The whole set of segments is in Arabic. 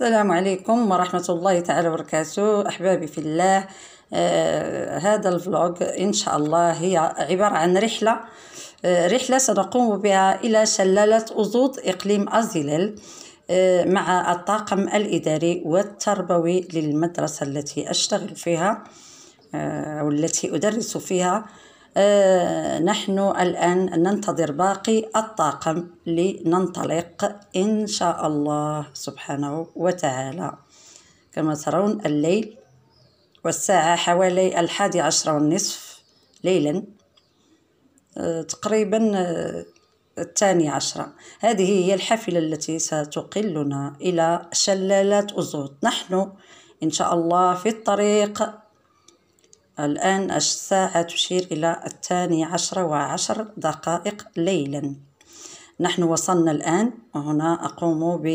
السلام عليكم ورحمة الله تعالى وبركاته أحبابي في الله آه هذا الفلوغ إن شاء الله هي عبارة عن رحلة آه رحلة سنقوم بها إلى شلالة أزوط إقليم أزيلل آه مع الطاقم الإداري والتربوي للمدرسة التي أشتغل فيها آه، أو والتي أدرس فيها آه، نحن الآن ننتظر باقي الطاقم لننطلق إن شاء الله سبحانه وتعالى كما ترون الليل والساعة حوالي الحادي عشر والنصف ليلا آه، تقريبا آه، الثاني عشرة هذه هي الحافلة التي ستقلنا إلى شلالات أزود نحن إن شاء الله في الطريق الآن الساعة تشير إلى الثاني عشر وعشر دقائق ليلا نحن وصلنا الآن وهنا أقوم ب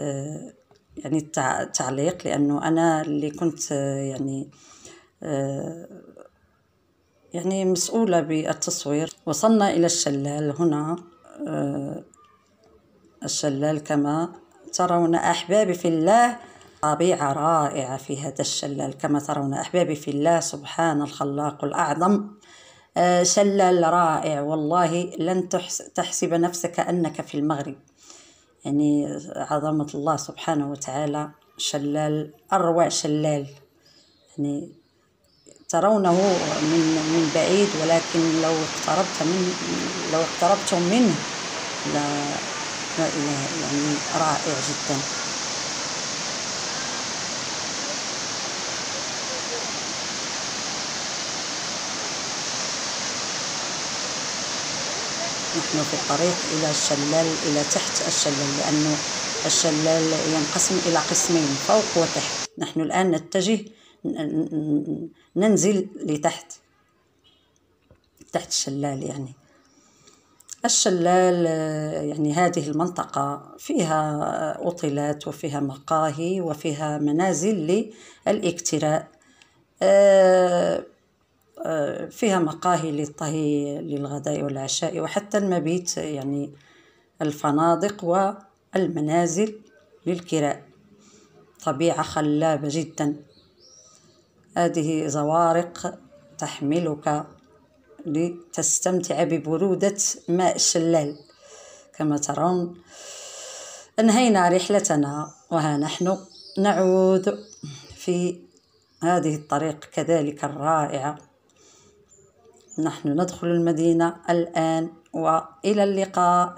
آه، يعني التعليق لأنه أنا اللي كنت آه، يعني آه، يعني مسؤولة بالتصوير وصلنا إلى الشلال هنا الشلال كما ترون أحبابي في الله طبيعة رائعة في هذا الشلال كما ترون أحبابي في الله سبحان الخلاق الأعظم آه، شلال رائع والله لن تحسب نفسك أنك في المغرب يعني عظمة الله سبحانه وتعالى شلال أروع شلال يعني ترونه من من بعيد ولكن لو اقتربت من لو اقتربتم منه لا لا يعني رائع جدا نحن في الطريق إلى الشلال إلى تحت الشلال لأنه الشلال ينقسم إلى قسمين فوق وتحت نحن الآن نتجه ننزل لتحت تحت الشلال يعني الشلال يعني هذه المنطقة فيها أطلات وفيها مقاهي وفيها منازل للاكتراء أه فيها مقاهي للطهي للغداء والعشاء وحتى المبيت يعني الفنادق والمنازل للكراء طبيعة خلابة جدا هذه زوارق تحملك لتستمتع ببرودة ماء الشلال كما ترون أنهينا رحلتنا وها نحن نعود في هذه الطريق كذلك الرائعة نحن ندخل المدينة الآن وإلى اللقاء